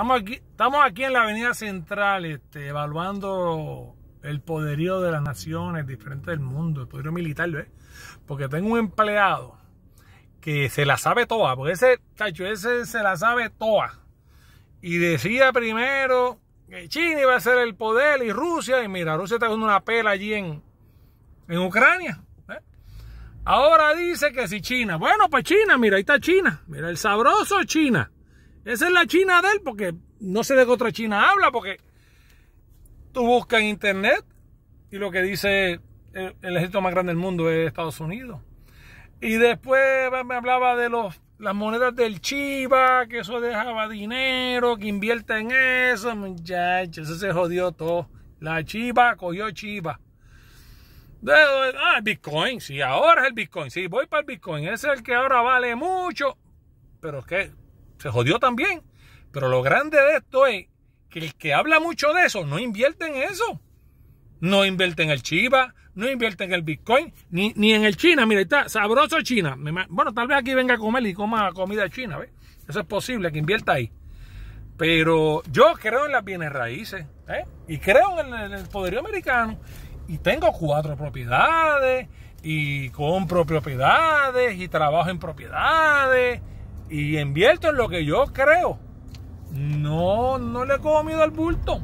Estamos aquí, en la Avenida Central, este, evaluando el poderío de las naciones diferentes del mundo, el poderío militar, Porque tengo un empleado que se la sabe toda, porque ese, cacho ese se la sabe toda. Y decía primero que China iba a ser el poder y Rusia, y mira, Rusia está jugando una pela allí en, Ucrania. Ahora dice que si China, bueno, pues China, mira, ahí está China, mira, el sabroso China. Esa es la China de él, porque no sé de qué otra China habla, porque tú buscas en internet y lo que dice eh, el, ejército más grande del mundo es Estados Unidos. Y después me hablaba de los, las monedas del Chiva, que eso dejaba dinero, que invierte en eso, muchachos, eso se jodió todo. La Chiva cogió Chiva. Ah, el Bitcoin, sí, ahora es el Bitcoin, sí, voy para el Bitcoin, ese es el que ahora vale mucho, pero es que se jodió también. Pero lo grande de esto es que el que habla mucho de eso no invierte en eso. No invierte en el Chiva, no invierte en el Bitcoin, ni, ni en el China. Mira, está sabroso China. Bueno, tal vez aquí venga a comer y coma comida china, ¿ves? Eso es posible, que invierta ahí. Pero yo creo en las bienes raíces, ¿eh? Y creo en el, en el poderío americano. Y tengo cuatro propiedades, y compro propiedades, y trabajo en propiedades y invierto en lo que yo creo. No, no le he comido al bulto.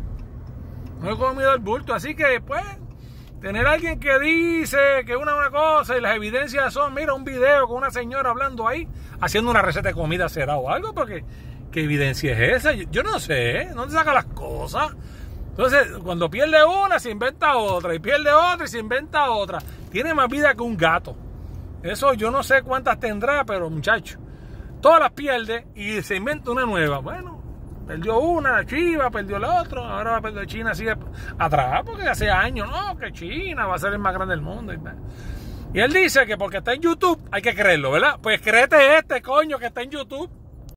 No le comido miedo al bulto. Así que, después pues, tener alguien que dice que una una cosa y las evidencias son, mira, un video con una señora hablando ahí, haciendo una receta de comida será o algo, porque ¿qué evidencia es esa? Yo, no sé, ¿eh? ¿dónde saca las cosas. Entonces, cuando pierde una, se inventa otra, y pierde otra, y se inventa otra. Tiene más vida que un gato. Eso yo no sé cuántas tendrá, pero muchachos todas las pierde y se inventa una nueva. Bueno, perdió una, la Chiva, perdió la otra, ahora va a perder China, sigue atrás, porque hace años, no, que China va a ser el más grande del mundo. Y, y él dice que porque está en YouTube hay que creerlo, ¿verdad? Pues créete este coño que está en YouTube.